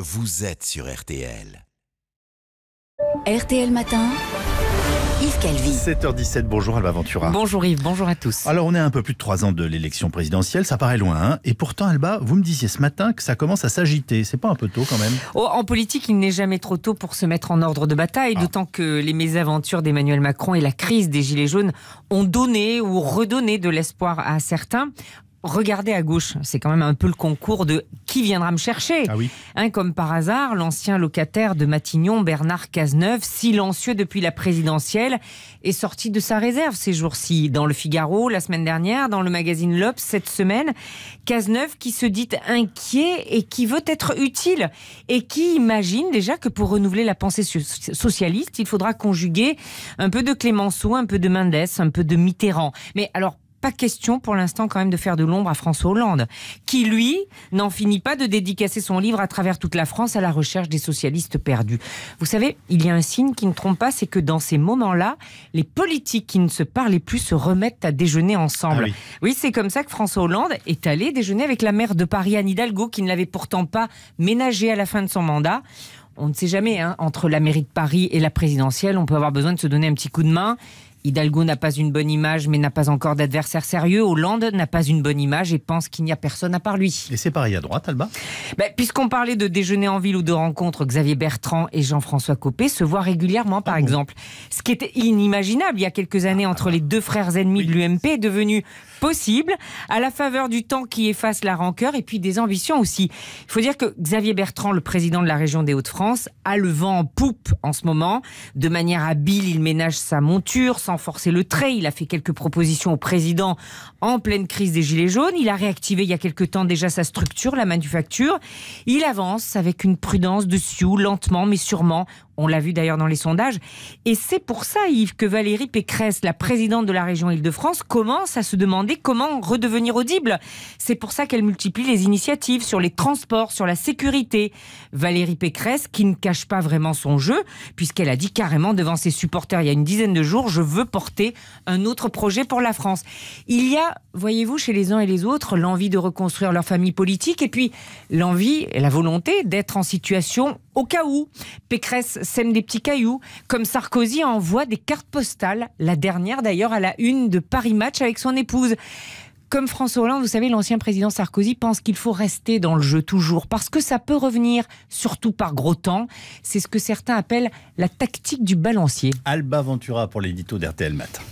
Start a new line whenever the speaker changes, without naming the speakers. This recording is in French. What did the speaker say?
Vous êtes sur RTL. RTL Matin. Yves Calvi. 7h17, bonjour Alba Ventura. Bonjour Yves, bonjour à tous. Alors on est à un peu plus de trois ans de l'élection présidentielle, ça paraît loin. Hein. et pourtant Alba, vous me disiez ce matin que ça commence à s'agiter. C'est pas un peu tôt quand même oh, En politique, il n'est jamais trop tôt pour se mettre en ordre de bataille, ah. d'autant que les mésaventures d'Emmanuel Macron et la crise des Gilets jaunes ont donné ou redonné de l'espoir à certains regardez à gauche. C'est quand même un peu le concours de qui viendra me chercher. Ah hein, comme par hasard, l'ancien locataire de Matignon, Bernard Cazeneuve, silencieux depuis la présidentielle, est sorti de sa réserve ces jours-ci. Dans le Figaro, la semaine dernière, dans le magazine L'Obs, cette semaine. Cazeneuve qui se dit inquiet et qui veut être utile. Et qui imagine déjà que pour renouveler la pensée socialiste, il faudra conjuguer un peu de Clémenceau, un peu de Mendès, un peu de Mitterrand. Mais alors, pas question pour l'instant quand même de faire de l'ombre à François Hollande, qui lui n'en finit pas de dédicacer son livre à travers toute la France à la recherche des socialistes perdus. Vous savez, il y a un signe qui ne trompe pas, c'est que dans ces moments-là, les politiques qui ne se parlaient plus se remettent à déjeuner ensemble. Ah oui, c'est comme ça que François Hollande est allé déjeuner avec la maire de Paris, Anne Hidalgo, qui ne l'avait pourtant pas ménagé à la fin de son mandat on ne sait jamais, hein, entre la mairie de Paris et la présidentielle, on peut avoir besoin de se donner un petit coup de main. Hidalgo n'a pas une bonne image, mais n'a pas encore d'adversaire sérieux. Hollande n'a pas une bonne image et pense qu'il n'y a personne à part lui. Et c'est pareil à droite, Alba ben, Puisqu'on parlait de déjeuner en ville ou de rencontre, Xavier Bertrand et Jean-François Copé se voient régulièrement, par ah exemple. Ce qui était inimaginable il y a quelques années entre les deux frères ennemis de l'UMP est devenu possible à la faveur du temps qui efface la rancœur et puis des ambitions aussi. Il faut dire que Xavier Bertrand, le président de la région des Hauts-de-France, a le vent en poupe en ce moment. De manière habile, il ménage sa monture, sans forcer le trait. Il a fait quelques propositions au président en pleine crise des Gilets jaunes. Il a réactivé il y a quelque temps déjà sa structure, la manufacture. Il avance avec une prudence de Sioux, lentement mais sûrement. On l'a vu d'ailleurs dans les sondages. Et c'est pour ça, Yves, que Valérie Pécresse, la présidente de la région Île-de-France, commence à se demander comment redevenir audible. C'est pour ça qu'elle multiplie les initiatives sur les transports, sur la sécurité. Valérie Pécresse, qui ne cache pas vraiment son jeu, puisqu'elle a dit carrément devant ses supporters il y a une dizaine de jours, je veux porter un autre projet pour la France. Il y a, voyez-vous, chez les uns et les autres, l'envie de reconstruire leur famille politique et puis l'envie et la volonté d'être en situation au cas où, Pécresse sème des petits cailloux, comme Sarkozy envoie des cartes postales, la dernière d'ailleurs à la une de Paris Match avec son épouse comme François Hollande, vous savez, l'ancien président Sarkozy pense qu'il faut rester dans le jeu toujours parce que ça peut revenir, surtout par gros temps. C'est ce que certains appellent la tactique du balancier. Alba Ventura pour l'édito d'RTL Matin.